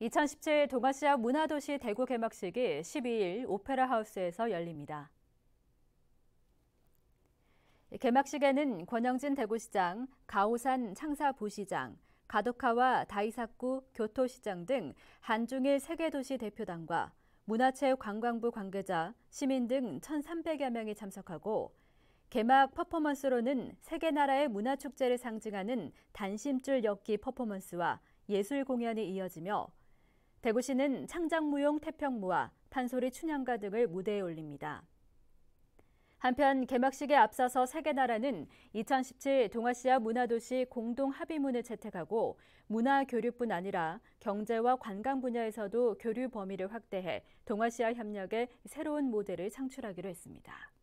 2017 동아시아 문화도시 대구 개막식이 12일 오페라 하우스에서 열립니다. 개막식에는 권영진 대구시장, 가오산 창사 부시장, 가도카와 다이사쿠 교토시장 등 한중일 세계도시 대표단과 문화체육관광부 관계자, 시민 등 1,300여 명이 참석하고 개막 퍼포먼스로는 세계 나라의 문화축제를 상징하는 단심줄 엮기 퍼포먼스와 예술 공연이 이어지며 대구시는 창작무용 태평무와 판소리 춘향가 등을 무대에 올립니다. 한편 개막식에 앞서서 세개 나라는 2017 동아시아 문화도시 공동 합의문을 채택하고 문화 교류뿐 아니라 경제와 관광 분야에서도 교류 범위를 확대해 동아시아 협력의 새로운 모델을 창출하기로 했습니다.